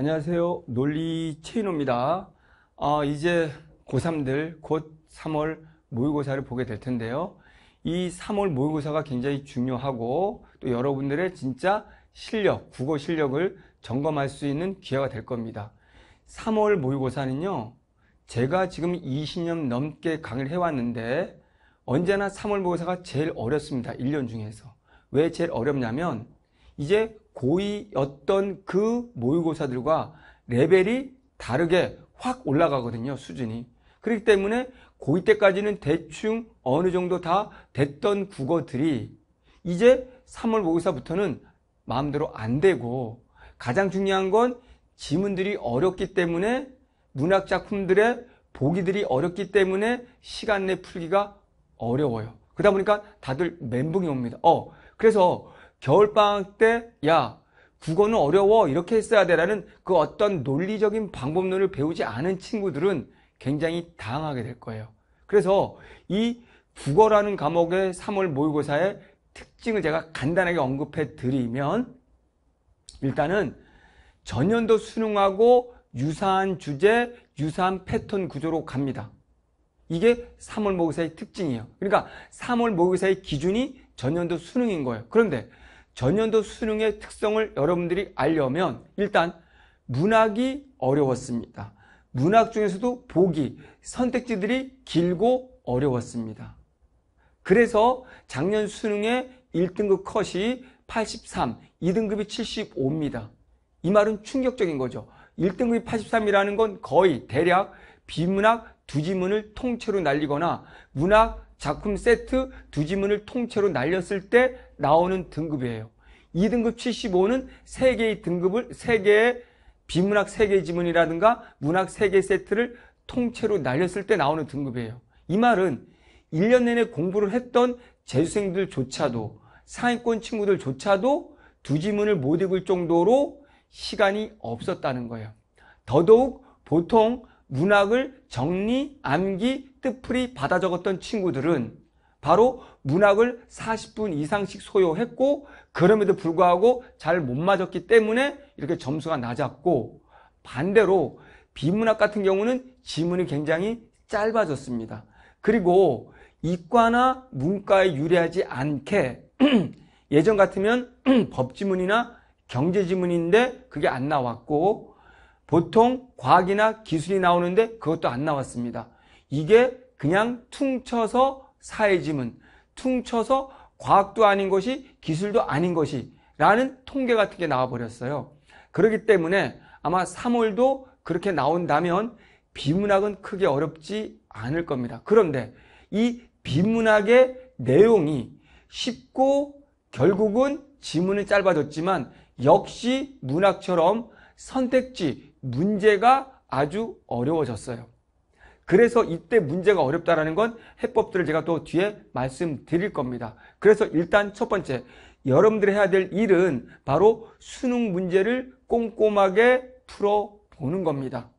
안녕하세요. 논리 최인호입니다 아, 이제 고3들 곧 3월 모의고사를 보게 될 텐데요. 이 3월 모의고사가 굉장히 중요하고 또 여러분들의 진짜 실력, 국어 실력을 점검할 수 있는 기회가 될 겁니다. 3월 모의고사는요. 제가 지금 20년 넘게 강의를 해왔는데 언제나 3월 모의고사가 제일 어렵습니다. 1년 중에서. 왜 제일 어렵냐면 이제 고의였던그 모의고사들과 레벨이 다르게 확 올라가거든요. 수준이. 그렇기 때문에 고2 때까지는 대충 어느 정도 다 됐던 국어들이 이제 3월 모의사부터는 마음대로 안 되고 가장 중요한 건 지문들이 어렵기 때문에 문학 작품들의 보기들이 어렵기 때문에 시간 내 풀기가 어려워요. 그러다 보니까 다들 멘붕이 옵니다. 어, 그래서 겨울방학 때, 야, 국어는 어려워. 이렇게 했어야 되라는 그 어떤 논리적인 방법론을 배우지 않은 친구들은 굉장히 당황하게 될 거예요. 그래서 이 국어라는 과목의 3월 모의고사의 특징을 제가 간단하게 언급해 드리면 일단은 전년도 수능하고 유사한 주제, 유사한 패턴 구조로 갑니다. 이게 3월 모의고사의 특징이에요. 그러니까 3월 모의고사의 기준이 전년도 수능인 거예요. 그런데 전년도 수능의 특성을 여러분들이 알려면 일단 문학이 어려웠습니다. 문학 중에서도 보기, 선택지들이 길고 어려웠습니다. 그래서 작년 수능의 1등급 컷이 83, 2등급이 75입니다. 이 말은 충격적인 거죠. 1등급이 83이라는 건 거의 대략 비문학 두 지문을 통째로 날리거나 문학 작품 세트 두 지문을 통째로 날렸을 때 나오는 등급이에요. 2등급 75는 3개의 등급을 3개의 비문학 3개의 지문이라든가 문학 3개 세트를 통째로 날렸을 때 나오는 등급이에요. 이 말은 1년 내내 공부를 했던 재수생들조차도 상위권 친구들조차도 두 지문을 못 읽을 정도로 시간이 없었다는 거예요. 더더욱 보통 문학을 정리, 암기, 뜻풀이 받아 적었던 친구들은 바로 문학을 40분 이상씩 소요했고 그럼에도 불구하고 잘 못 맞았기 때문에 이렇게 점수가 낮았고 반대로 비문학 같은 경우는 지문이 굉장히 짧아졌습니다. 그리고 이과나 문과에 유리하지 않게 예전 같으면 법지문이나 경제지문인데 그게 안 나왔고 보통 과학이나 기술이 나오는데 그것도 안 나왔습니다. 이게 그냥 퉁쳐서 사회지문 퉁쳐서 과학도 아닌 것이 기술도 아닌 것이 라는 통계 같은 게 나와버렸어요. 그렇기 때문에 아마 3월도 그렇게 나온다면 비문학은 크게 어렵지 않을 겁니다. 그런데 이 비문학의 내용이 쉽고 결국은 지문은 짧아졌지만 역시 문학처럼 선택지 문제가 아주 어려워졌어요. 그래서 이때 문제가 어렵다라는 건 해법들을 제가 또 뒤에 말씀드릴 겁니다. 그래서 일단 첫 번째, 여러분들이 해야 될 일은 바로 수능 문제를 꼼꼼하게 풀어보는 겁니다.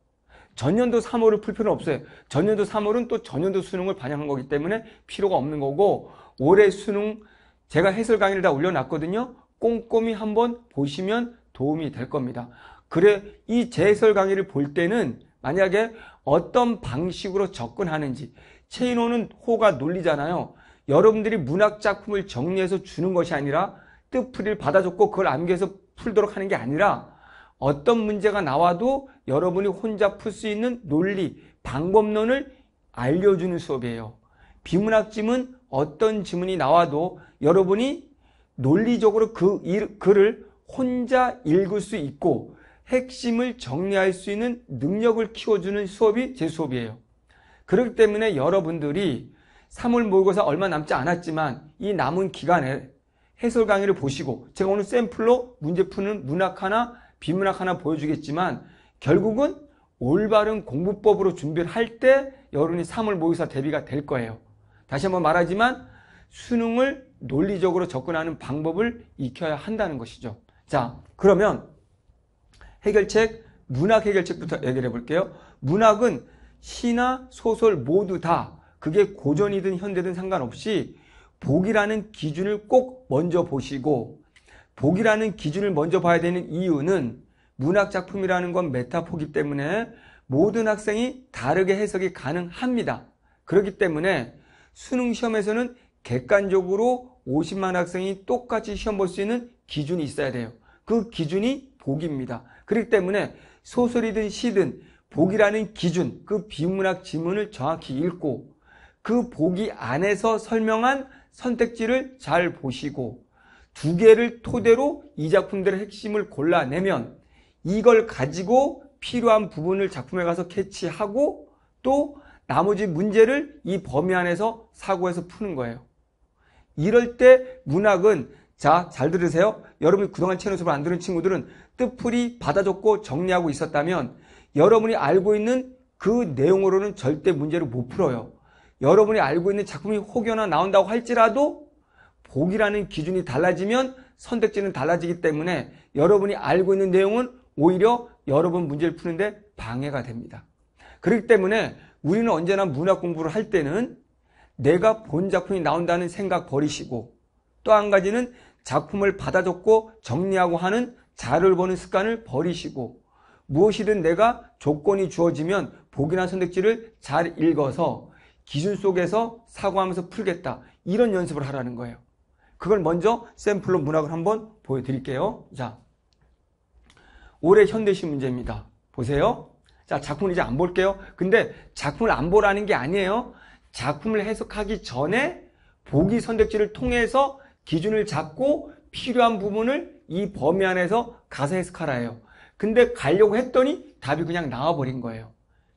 전년도 3월을 풀 필요는 없어요. 전년도 3월은 또 전년도 수능을 반영한 거기 때문에 필요가 없는 거고 올해 수능 제가 해설 강의를 다 올려놨거든요. 꼼꼼히 한번 보시면 도움이 될 겁니다. 그래 이 재해설 강의를 볼 때는 만약에 어떤 방식으로 접근하는지 체인호는 호가 논리잖아요. 여러분들이 문학 작품을 정리해서 주는 것이 아니라 뜻풀이를 받아줬고 그걸 암기해서 풀도록 하는 게 아니라 어떤 문제가 나와도 여러분이 혼자 풀 수 있는 논리, 방법론을 알려주는 수업이에요. 비문학 지문 어떤 지문이 나와도 여러분이 논리적으로 그 글을 혼자 읽을 수 있고 핵심을 정리할 수 있는 능력을 키워주는 수업이 제 수업이에요. 그렇기 때문에 여러분들이 3월 모의고사 얼마 남지 않았지만 이 남은 기간에 해설 강의를 보시고 제가 오늘 샘플로 문제 푸는 문학 하나 비문학 하나 보여주겠지만 결국은 올바른 공부법으로 준비를 할 때 여러분이 3월 모의사 대비가 될 거예요. 다시 한번 말하지만 수능을 논리적으로 접근하는 방법을 익혀야 한다는 것이죠. 자 그러면 해결책, 문학 해결책부터 해결해 볼게요. 문학은 시나 소설 모두 다 그게 고전이든 현대든 상관없이 복이라는 기준을 꼭 먼저 보시고 복이라는 기준을 먼저 봐야 되는 이유는 문학 작품이라는 건 메타포기 때문에 모든 학생이 다르게 해석이 가능합니다. 그렇기 때문에 수능 시험에서는 객관적으로 50만 학생이 똑같이 시험 볼 수 있는 기준이 있어야 돼요. 그 기준이 복입니다. 그렇기 때문에 소설이든 시든 복이라는 기준, 그 비문학 지문을 정확히 읽고 그 복이 안에서 설명한 선택지를 잘 보시고 두 개를 토대로 이 작품들의 핵심을 골라내면 이걸 가지고 필요한 부분을 작품에 가서 캐치하고 또 나머지 문제를 이 범위 안에서 사고해서 푸는 거예요. 이럴 때 문학은 자, 잘 들으세요. 여러분이 그동안 채널 수업을 안 들은 친구들은 뜻풀이 받아줬고 정리하고 있었다면 여러분이 알고 있는 그 내용으로는 절대 문제를 못 풀어요. 여러분이 알고 있는 작품이 혹여나 나온다고 할지라도 보기라는 기준이 달라지면 선택지는 달라지기 때문에 여러분이 알고 있는 내용은 오히려 여러분 문제를 푸는데 방해가 됩니다. 그렇기 때문에 우리는 언제나 문학 공부를 할 때는 내가 본 작품이 나온다는 생각 버리시고 또 한 가지는 작품을 받아줬고 정리하고 하는 자를 보는 습관을 버리시고 무엇이든 내가 조건이 주어지면 보기나 선택지를 잘 읽어서 기준 속에서 사고하면서 풀겠다 이런 연습을 하라는 거예요 그걸 먼저 샘플로 문학을 한번 보여드릴게요 자, 올해 현대시 문제입니다 보세요 자 작품을 이제 안 볼게요 근데 작품을 안 보라는 게 아니에요 작품을 해석하기 전에 보기 선택지를 통해서 기준을 잡고 필요한 부분을 이 범위 안에서 가세 스카라예요. 근데 가려고 했더니 답이 그냥 나와버린 거예요.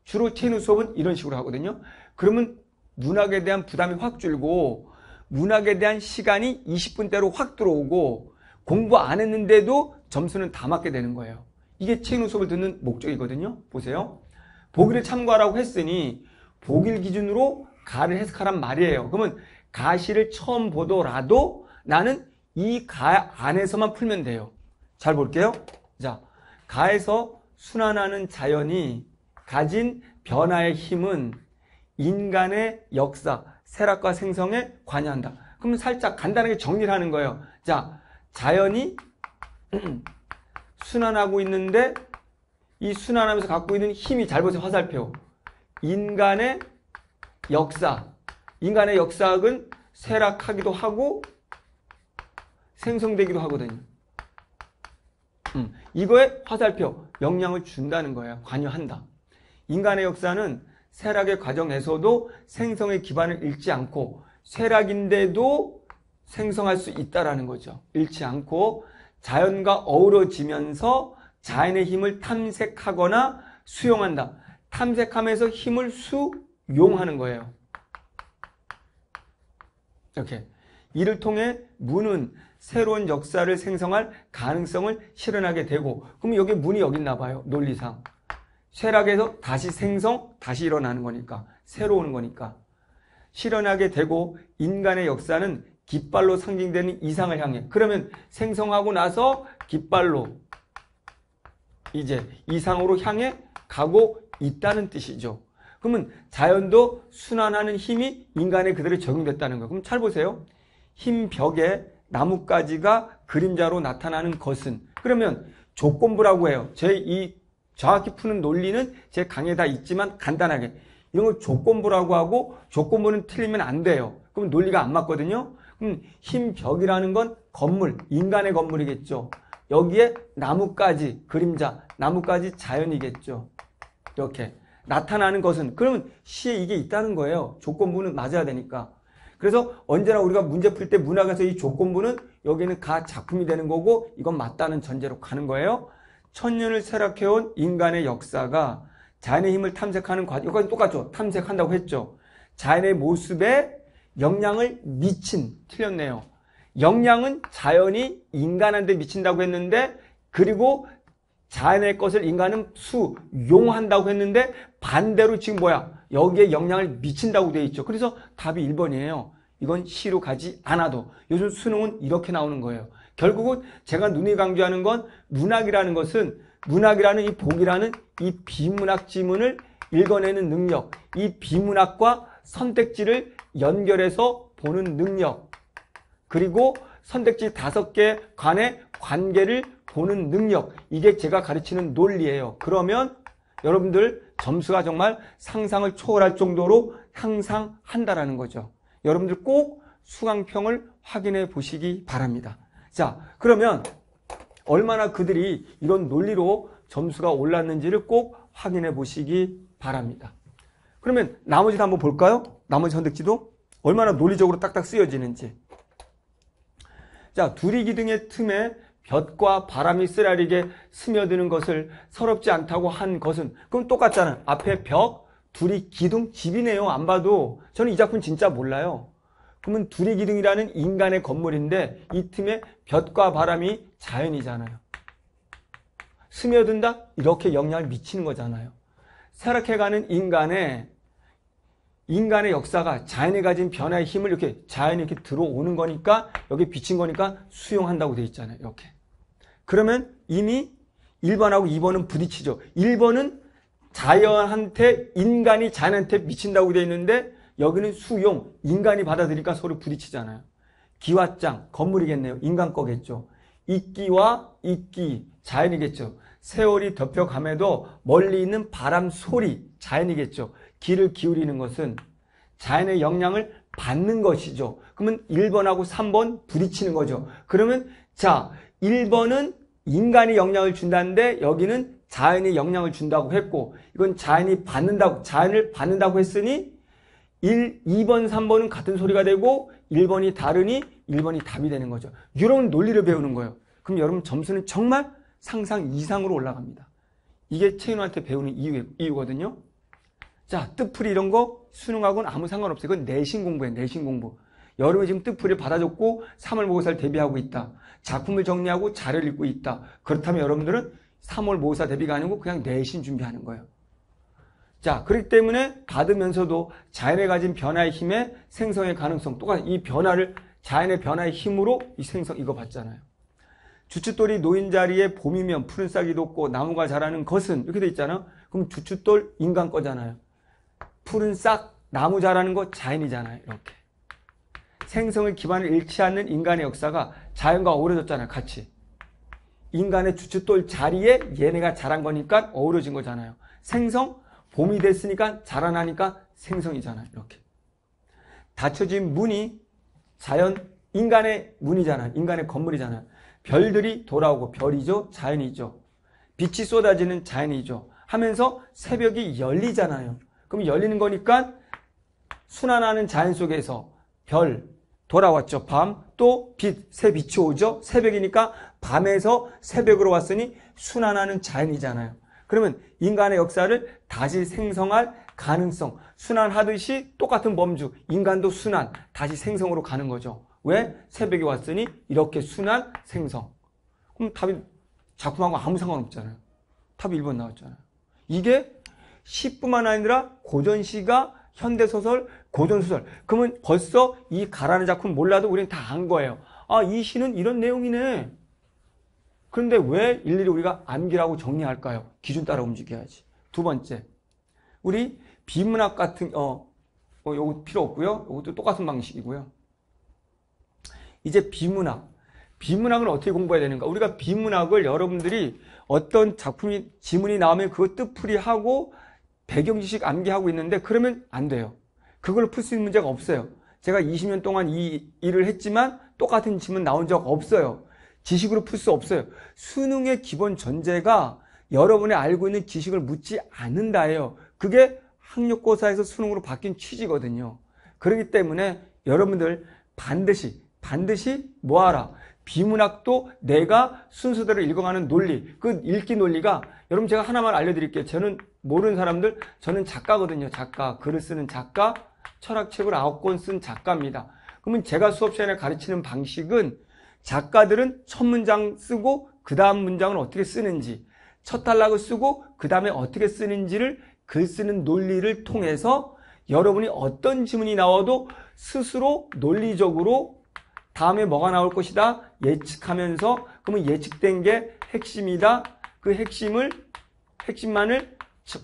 주로 TN 수업은 이런 식으로 하거든요. 그러면 문학에 대한 부담이 확 줄고 문학에 대한 시간이 20분대로 확 들어오고 공부 안 했는데도 점수는 다 맞게 되는 거예요. 이게 체인 수업을 듣는 목적이거든요. 보세요. 보기를 참고하라고 했으니 보기를 기준으로 가를 해석하란 말이에요. 그러면 가시를 처음 보더라도 나는 이 가 안에서만 풀면 돼요. 잘 볼게요. 자, 가에서 순환하는 자연이 가진 변화의 힘은 인간의 역사, 세락과 생성에 관여한다. 그럼 살짝 간단하게 정리를 하는 거예요. 자, 자연이 순환하고 있는데 이 순환하면서 갖고 있는 힘이 잘 보세요. 화살표. 인간의 역사. 인간의 역사학은 쇠락하기도 하고 생성되기도 하거든요. 음, 음. 이거에 화살표, 영향을 준다는 거예요. 관여한다. 인간의 역사는 쇠락의 과정에서도 생성의 기반을 잃지 않고 쇠락인데도 생성할 수 있다라는 거죠. 잃지 않고 자연과 어우러지면서 자연의 힘을 탐색하거나 수용한다. 탐색하면서 힘을 수용하는 거예요. 이렇게. 이를 통해 문은 새로운 역사를 생성할 가능성을 실현하게 되고 그럼 여기 문이 여기 있나 봐요. 논리상. 쇠락에서 다시 생성, 다시 일어나는 거니까 새로운 거니까 실현하게 되고 인간의 역사는 깃발로 상징되는 이상을 향해 그러면 생성하고 나서 깃발로 이제 이상으로 향해 가고 있다는 뜻이죠. 그러면 자연도 순환하는 힘이 인간의 그대로 적용됐다는 거예요. 그럼 잘 보세요. 흰 벽에 나뭇가지가 그림자로 나타나는 것은 그러면 조건부라고 해요. 제 이 정확히 푸는 논리는 제강에다 있지만 간단하게 이런 걸 조건부라고 하고 조건부는 틀리면 안 돼요. 그럼 논리가 안 맞거든요. 그럼 흰 벽이라는 건 건물, 인간의 건물이겠죠. 여기에 나뭇가지, 그림자, 나뭇가지 자연이겠죠. 이렇게 나타나는 것은 그러면 시에 이게 있다는 거예요. 조건부는 맞아야 되니까. 그래서 언제나 우리가 문제 풀 때 문학에서 이 조건부는 여기는 가 작품이 되는 거고 이건 맞다는 전제로 가는 거예요. 천년을 쇠락해온 인간의 역사가 자연의 힘을 탐색하는 과정, 여기까지 똑같죠. 탐색한다고 했죠. 자연의 모습에 영향을 미친, 틀렸네요. 영향은 자연이 인간한테 미친다고 했는데, 그리고 자연의 것을 인간은 수, 용한다고 했는데, 반대로 지금 뭐야? 여기에 영향을 미친다고 되어 있죠. 그래서 답이 1번이에요. 이건 시로 가지 않아도 요즘 수능은 이렇게 나오는 거예요. 결국은 제가 눈이 강조하는 건 문학이라는 것은 문학이라는 이 복이라는 이 비문학 지문을 읽어내는 능력 이 비문학과 선택지를 연결해서 보는 능력 그리고 선택지 다섯 개 간의 관계를 보는 능력 이게 제가 가르치는 논리예요 그러면 여러분들 점수가 정말 상상을 초월할 정도로 향상한다라는 거죠. 여러분들 꼭 수강평을 확인해 보시기 바랍니다. 자, 그러면 얼마나 그들이 이런 논리로 점수가 올랐는지를 꼭 확인해 보시기 바랍니다. 그러면 나머지도 한번 볼까요? 나머지 선택지도 얼마나 논리적으로 딱딱 쓰여지는지. 자, 두리기 등의 틈에 볕과 바람이 쓰라리게 스며드는 것을 서럽지 않다고 한 것은 그럼 똑같잖아. 앞에 벽, 둘이 기둥, 집이네요. 안 봐도 저는 이 작품 진짜 몰라요. 그러면 둘이 기둥이라는 인간의 건물인데 이 틈에 볕과 바람이 자연이잖아요. 스며든다? 이렇게 영향을 미치는 거잖아요. 생각해가는 인간의 인간의 역사가 자연이 가진 변화의 힘을 이렇게 자연이 이렇게 들어오는 거니까 여기 비친 거니까 수용한다고 돼 있잖아요. 이렇게. 그러면 이미 1번하고 2번은 부딪히죠. 1번은 자연한테 인간이 자연한테 미친다고 되어 있는데 여기는 수용, 인간이 받아들이니까 서로 부딪히잖아요. 기와장, 건물이겠네요. 인간 거겠죠. 이끼와 이끼, 자연이겠죠. 세월이 덮여감에도 멀리 있는 바람 소리, 자연이겠죠. 귀를 기울이는 것은 자연의 영향을 받는 것이죠. 그러면 1번하고 3번 부딪히는 거죠. 그러면 자, 1번은 인간이 영향을 준다는데 여기는 자연이 영향을 준다고 했고 이건 자연이 받는다고 자연을 받는다고 했으니 1, 2번, 3번은 같은 소리가 되고 1번이 다르니 1번이 답이 되는 거죠. 이런 논리를 배우는 거예요. 그럼 여러분 점수는 정말 상상 이상으로 올라갑니다. 이게 최윤호한테 배우는 이유, 이유거든요. 자, 뜻풀이 이런 거 수능하고는 아무 상관없어요. 그건 내신 공부예요. 내신 공부. 여름에 지금 뜻풀이 받아줬고 3월 모고사를 대비하고 있다. 작품을 정리하고 자료를 읽고 있다. 그렇다면 여러분들은 3월 모사 대비가 아니고 그냥 내신 준비하는 거예요. 자, 그렇기 때문에 받으면서도 자연에 가진 변화의 힘에 생성의 가능성, 또한 이 변화를 자연의 변화의 힘으로 이 생성 이거 봤잖아요. 주춧돌이 노인 자리에 봄이면 푸른 싹이 돋고 나무가 자라는 것은 이렇게 돼 있잖아. 요 그럼 주춧돌 인간 거잖아요. 푸른 싹 나무 자라는 거 자연이잖아요. 이렇게. 생성의 기반을 잃지 않는 인간의 역사가 자연과 어우러졌잖아요. 같이. 인간의 주춧돌 자리에 얘네가 자란 거니까 어우러진 거잖아요. 생성, 봄이 됐으니까 자라나니까 생성이잖아요. 이렇게. 닫혀진 문이 자연, 인간의 문이잖아요. 인간의 건물이잖아요. 별들이 돌아오고 별이죠. 자연이죠. 빛이 쏟아지는 자연이죠. 하면서 새벽이 열리잖아요. 그럼 열리는 거니까 순환하는 자연 속에서 별, 돌아왔죠. 밤, 또 빛, 새 빛이 오죠. 새벽이니까 밤에서 새벽으로 왔으니 순환하는 자연이잖아요. 그러면 인간의 역사를 다시 생성할 가능성, 순환하듯이 똑같은 범주, 인간도 순환, 다시 생성으로 가는 거죠. 왜? 새벽에 왔으니 이렇게 순환, 생성. 그럼 답이 작품하고 아무 상관없잖아요. 답이 1번 나왔잖아요. 이게 1 0뿐만 아니라 고전 시가 현대 소설 고전소설. 그러면 벌써 이 가라는 작품 몰라도 우리는다 안 거예요. 아, 이 시는 이런 내용이네. 그런데 왜 일일이 우리가 암기라고 정리할까요? 기준 따라 움직여야지. 두 번째. 우리 비문학 같은, 어, 어 요거 필요 없고요. 요것도 똑같은 방식이고요. 이제 비문학. 비문학을 어떻게 공부해야 되는가? 우리가 비문학을 여러분들이 어떤 작품이, 지문이 나오면 그거 뜻풀이하고 배경지식 암기하고 있는데 그러면 안 돼요. 그걸 풀 수 있는 문제가 없어요. 제가 20년 동안 이 일을 했지만 똑같은 질문 나온 적 없어요. 지식으로 풀 수 없어요. 수능의 기본 전제가 여러분이 알고 있는 지식을 묻지 않는다예요. 그게 학력고사에서 수능으로 바뀐 취지거든요. 그렇기 때문에 여러분들 반드시 반드시 뭐하라 비문학도 내가 순서대로 읽어가는 논리 그 읽기 논리가 여러분 제가 하나만 알려드릴게요 저는 모르는 사람들 저는 작가거든요 작가 글을 쓰는 작가 철학책을 9권 쓴 작가입니다. 그러면 제가 수업 시간에 가르치는 방식은 작가들은 첫 문장 쓰고 그 다음 문장을 어떻게 쓰는지 첫 단락을 쓰고 그 다음에 어떻게 쓰는지를 글 그 쓰는 논리를 통해서 여러분이 어떤 지문이 나와도 스스로 논리적으로 다음에 뭐가 나올 것이다 예측하면서 그러면 예측된 게 핵심이다 그 핵심을 핵심만을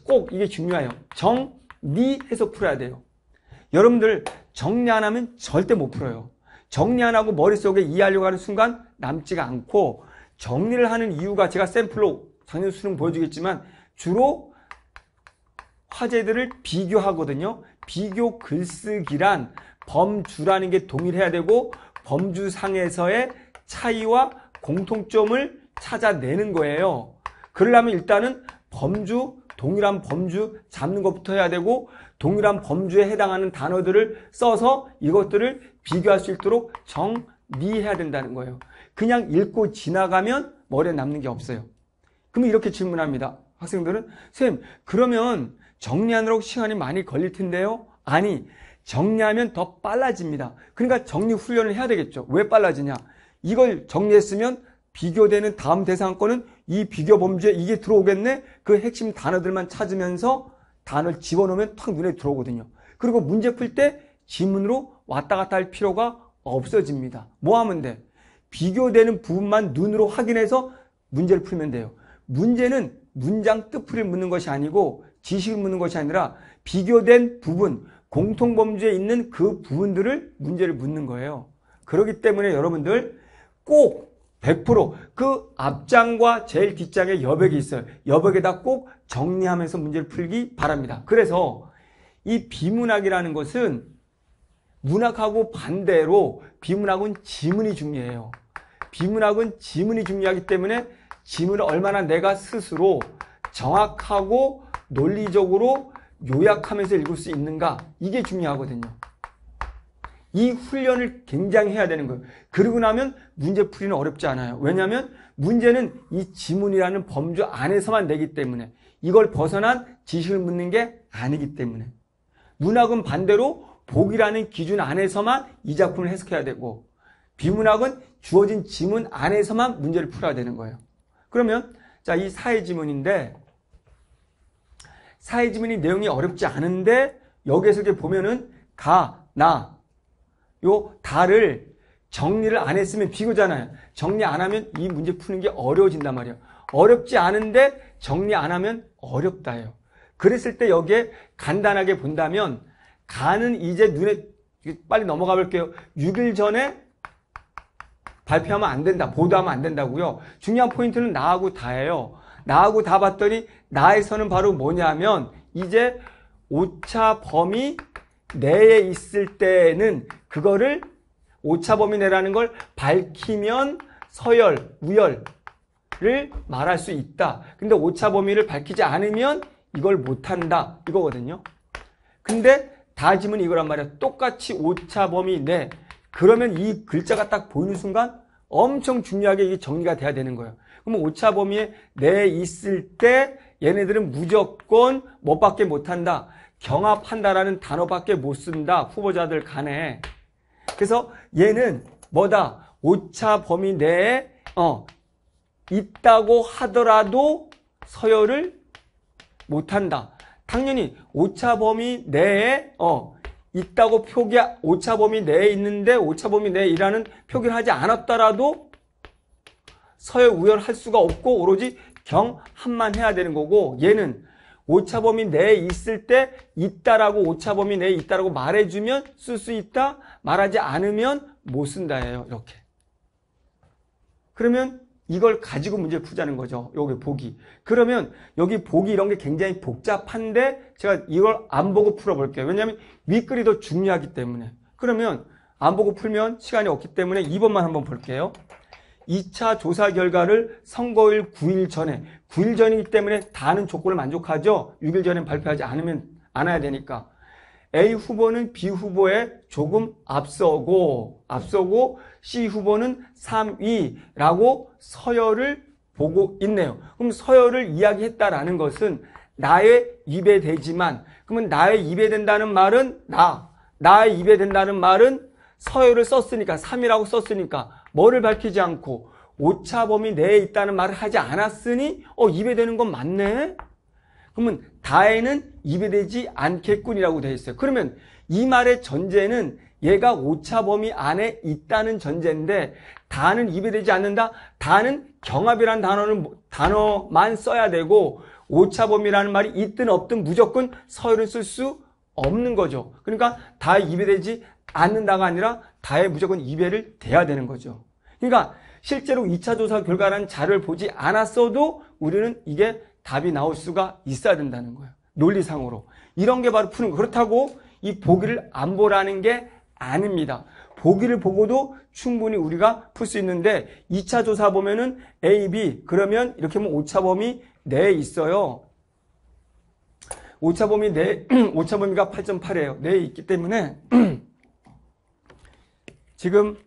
꼭 이게 중요해요 정리 해서 풀어야 돼요 여러분들 정리 안 하면 절대 못 풀어요. 정리 안 하고 머릿속에 이해하려고 하는 순간 남지가 않고 정리를 하는 이유가 제가 샘플로 작년 수능 보여주겠지만 주로 화제들을 비교하거든요. 비교 글쓰기란 범주라는 게 동일해야 되고 범주상에서의 차이와 공통점을 찾아내는 거예요. 그러려면 일단은 범주, 동일한 범주 잡는 것부터 해야 되고 동일한 범주에 해당하는 단어들을 써서 이것들을 비교할 수 있도록 정리해야 된다는 거예요. 그냥 읽고 지나가면 머리에 남는 게 없어요. 그러면 이렇게 질문합니다. 학생들은 선생님 그러면 정리하느라 시간이 많이 걸릴 텐데요. 아니 정리하면 더 빨라집니다. 그러니까 정리 훈련을 해야 되겠죠. 왜 빨라지냐? 이걸 정리했으면 비교되는 다음 대상 권은이 비교 범주에 이게 들어오겠네? 그 핵심 단어들만 찾으면서 단어를 집어넣으면 탁 눈에 들어오거든요. 그리고 문제 풀 때 지문으로 왔다 갔다 할 필요가 없어집니다. 뭐 하면 돼? 비교되는 부분만 눈으로 확인해서 문제를 풀면 돼요. 문제는 문장 뜻풀이를 묻는 것이 아니고 지식을 묻는 것이 아니라 비교된 부분, 공통범주에 있는 그 부분들을 문제를 묻는 거예요. 그렇기 때문에 여러분들 꼭 100%그 앞장과 제일 뒷장에 여백이 있어요. 여백에다 꼭 정리하면서 문제를 풀기 바랍니다. 그래서 이 비문학이라는 것은 문학하고 반대로 비문학은 지문이 중요해요. 비문학은 지문이 중요하기 때문에 지문을 얼마나 내가 스스로 정확하고 논리적으로 요약하면서 읽을 수 있는가 이게 중요하거든요. 이 훈련을 굉장히 해야 되는 거예요. 그러고 나면 문제풀이는 어렵지 않아요. 왜냐하면 문제는 이 지문이라는 범주 안에서만 내기 때문에 이걸 벗어난 지식을 묻는 게 아니기 때문에 문학은 반대로 복이라는 기준 안에서만 이 작품을 해석해야 되고 비문학은 주어진 지문 안에서만 문제를 풀어야 되는 거예요. 그러면 자이 사회 지문인데 사회 지문이 내용이 어렵지 않은데 여기에서 이렇게 보면은 가, 나, 요 다를 정리를 안 했으면 비교잖아요. 정리 안 하면 이 문제 푸는 게 어려워진단 말이에요. 어렵지 않은데 정리 안 하면 어렵다예요. 그랬을 때 여기에 간단하게 본다면 간은 이제 눈에 빨리 넘어가 볼게요. 6일 전에 발표하면 안 된다. 보도하면 안 된다고요. 중요한 포인트는 나하고 다예요. 나하고 다 봤더니 나에서는 바로 뭐냐면 이제 오차 범위 내에 있을 때는 그거를 오차범위 내라는 걸 밝히면 서열, 우열을 말할 수 있다. 근데 오차범위를 밝히지 않으면 이걸 못한다. 이거거든요. 근데 다짐은 이거란 말이야. 똑같이 오차범위 내. 그러면 이 글자가 딱 보이는 순간 엄청 중요하게 이게 정리가 돼야 되는 거예요. 그러면 오차범위에 내 있을 때 얘네들은 무조건 뭐밖에 못한다. 경합한다라는 단어밖에 못 쓴다. 후보자들 간에. 그래서 얘는 뭐다? 오차 범위 내에 어, 있다고 하더라도 서열을 못한다. 당연히 오차 범위 내에 어, 있다고 표기 오차 범위 내에 있는데 오차 범위 내에 일하는 표기를 하지 않았더라도 서열 우열할 수가 없고 오로지 경합만 해야 되는 거고 얘는 오차 범위 내에 있을 때 있다라고 오차 범위 내에 있다라고 말해주면 쓸 수 있다. 말하지 않으면 못 쓴다예요. 이렇게. 그러면 이걸 가지고 문제를 푸자는 거죠. 여기 보기. 그러면 여기 보기 이런 게 굉장히 복잡한데 제가 이걸 안 보고 풀어볼게요. 왜냐하면 윗글이 더 중요하기 때문에. 그러면 안 보고 풀면 시간이 없기 때문에 2번만 한번 볼게요. 2차 조사 결과를 선거일 9일 전에 9일 전이기 때문에 다는 조건을 만족하죠. 6일 전에 발표하지 않으면 않아야 되니까. A 후보는 B 후보에 조금 앞서고 앞서고 C 후보는 3위라고 서열을 보고 있네요. 그럼 서열을 이야기했다라는 것은 나의 입에 대지만 그러면 나의 입에 된다는 말은 나 나의 입에 된다는 말은 서열을 썼으니까 3이라고 썼으니까 뭐를 밝히지 않고 오차범위 내에 있다는 말을 하지 않았으니 어 입에 대는 건 맞네. 그러면 다에는 입에 되지 않겠군이라고 되어 있어요. 그러면 이 말의 전제는 얘가 오차범위 안에 있다는 전제인데 다는 입에 되지 않는다. 다는 경합이란 단어는 뭐, 단어만 써야 되고 오차범위라는 말이 있든 없든 무조건 서열을 쓸 수 없는 거죠. 그러니까 다 입에 되지 않는다가 아니라 다의 무조건 2배를 대야 되는 거죠. 그러니까 실제로 2차 조사 결과라는 자료를 보지 않았어도 우리는 이게 답이 나올 수가 있어야 된다는 거예요. 논리상으로. 이런 게 바로 푸는 거. 그렇다고 이 보기를 안 보라는 게 아닙니다. 보기를 보고도 충분히 우리가 풀 수 있는데 2차 조사 보면은 A, B 그러면 이렇게 보면 오차범위 내에 있어요. 오차범위 내 오차범위가 8.8이에요. 내에 있기 때문에 지금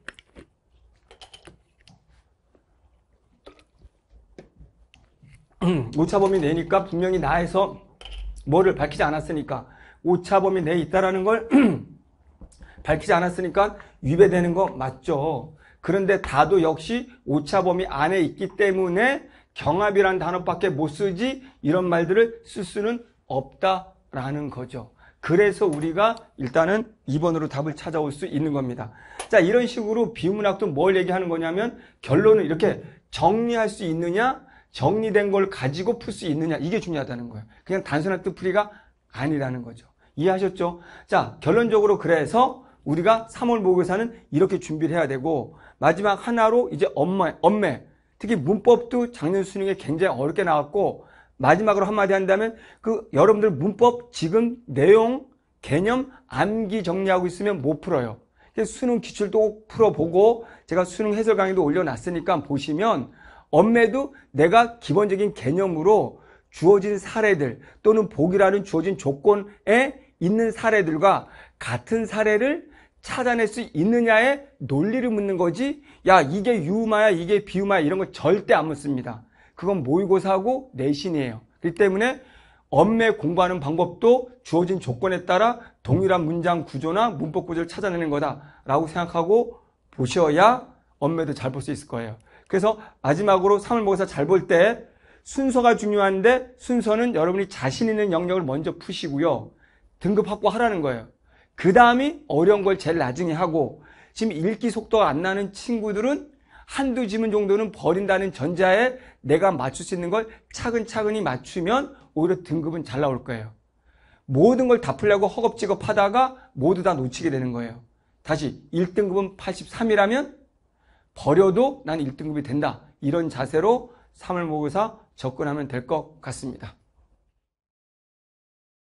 오차범위 내니까 분명히 나에서 뭐를 밝히지 않았으니까 오차범위 내에 있다라는 걸 밝히지 않았으니까 위배되는 거 맞죠. 그런데 다도 역시 오차범위 안에 있기 때문에 경합이란 단어밖에 못 쓰지 이런 말들을 쓸 수는 없다라는 거죠. 그래서 우리가 일단은 2번으로 답을 찾아올 수 있는 겁니다. 자, 이런 식으로 비문학도 뭘 얘기하는 거냐면 결론을 이렇게 정리할 수 있느냐, 정리된 걸 가지고 풀 수 있느냐, 이게 중요하다는 거예요. 그냥 단순한 뜻풀이가 아니라는 거죠. 이해하셨죠? 자, 결론적으로 그래서 우리가 3월 모의고사는 이렇게 준비를 해야 되고 마지막 하나로 이제 엄마, 엄매, 특히 문법도 작년 수능에 굉장히 어렵게 나왔고 마지막으로 한마디 한다면 그 여러분들 문법 지금 내용 개념 암기 정리하고 있으면 못 풀어요. 수능 기출도 풀어보고 제가 수능 해설 강의도 올려놨으니까 보시면 엄매도 내가 기본적인 개념으로 주어진 사례들 또는 보기라는 주어진 조건에 있는 사례들과 같은 사례를 찾아낼 수 있느냐에 논리를 묻는 거지 야 이게 유마야 이게 비유마야 이런 거 절대 안 묻습니다. 그건 모의고사하고 내신이에요. 그렇기 때문에 엄매 공부하는 방법도 주어진 조건에 따라 동일한 문장 구조나 문법 구조를 찾아내는 거다라고 생각하고 보셔야 엄매도 잘 볼 수 있을 거예요. 그래서 마지막으로 3월 모의사 잘볼 때 순서가 중요한데 순서는 여러분이 자신 있는 영역을 먼저 푸시고요. 등급 확보하라는 거예요. 그 다음이 어려운 걸 제일 나중에 하고 지금 읽기 속도가 안 나는 친구들은 한두 지문 정도는 버린다는 전자에 내가 맞출 수 있는 걸 차근차근히 맞추면 오히려 등급은 잘 나올 거예요. 모든 걸 다 풀려고 허겁지겁 하다가 모두 다 놓치게 되는 거예요. 다시 1등급은 83이라면 버려도 난 1등급이 된다. 이런 자세로 3물모의사 접근하면 될 것 같습니다.